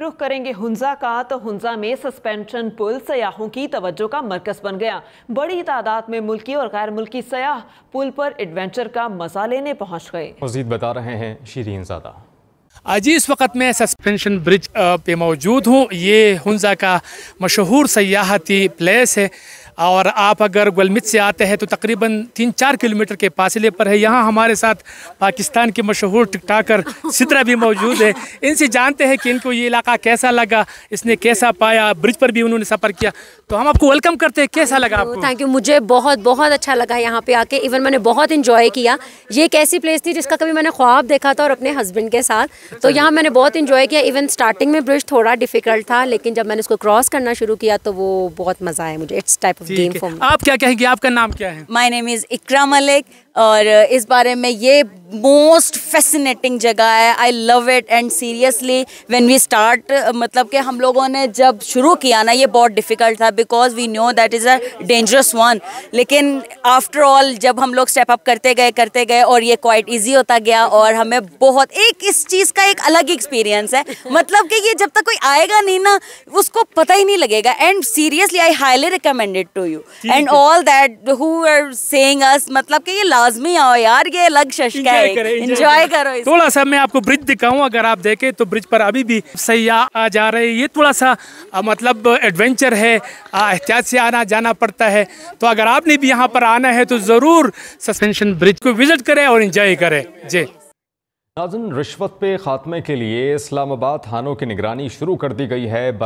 रुख करेंगे हुंजा का तो हुंजा में सस्पेंशन पुल सयाहों की तवज्जो का मरकज बन गया बड़ी तादाद में मुल्की और गैर मुल्की सयाह पुल पर एडवेंचर का मजा लेने पहुंच गए मजीद बता रहे हैं शीरीन ज़्यादा। आज इस वक्त मैं सस्पेंशन ब्रिज पे मौजूद हूँ ये हंजा का मशहूर सयाहती प्लेस है और आप अगर गुलमित से आते हैं तो तकरीबन तीन चार किलोमीटर के फासिले पर है यहाँ हमारे साथ पाकिस्तान के मशहूर टिकटाकर सिद्रा भी मौजूद है इनसे जानते हैं कि इनको ये इलाका कैसा लगा इसने कैसा पाया ब्रिज पर भी उन्होंने सफ़र किया तो हम आपको वेलकम करते हैं कैसा लगा आपको थैंक यू मुझे बहुत बहुत अच्छा लगा यहाँ पर आके इवन मैंने बहुत इन्जॉय किया ये एक ऐसी प्लेस थी जिसका कभी मैंने ख्वाब देखा था और अपने हस्बैंड के साथ तो यहाँ मैंने बहुत इन्जॉय किया इवन स्टार्टिंग में ब्रिज थोड़ा डिफिकल्ट था लेकिन जब मैंने उसको क्रॉस करना शुरू किया तो वो बहुत मज़ा आया मुझे it's type of game for आप क्या कहेंगे आपका नाम क्या है my name is Iqra Malik और इस बारे में ये मोस्ट फैसिनेटिंग जगह है I love it and seriously when we start मतलब कि हम लोगों ने जब शुरू किया ना ये बहुत डिफ़िकल्ट था because we know that is a dangerous one लेकिन आफ्टर ऑल जब हम लोग स्टेप अप करते गए करते गए और ये क्वाइट इजी होता गया और हमें बहुत एक इस चीज़ का एक अलग एक्सपीरियंस है मतलब कि ये जब तक कोई आएगा नहीं ना उसको पता ही नहीं लगेगा and seriously I highly recommended to you and all that who are saying us मतलब कि ये लाजमी आओ यार ये अलग शशक है एंजॉय करो थोड़ा सा मैं आपको ब्रिज दिखाऊं अगर आप देखें तो ब्रिज पर अभी भी सयाह आ जा रहे हैं ये थोड़ा सा मतलब एडवेंचर है एहतियात से आना जाना पड़ता है तो अगर आपने भी यहाँ पर आना है तो ज़रूर सस्पेंशन ब्रिज को विज़िट करें और इंजॉय करें जी नाजन रिश्वत पे खात्मे के लिए इस्लामाबाद थानों की निगरानी शुरू कर दी गई है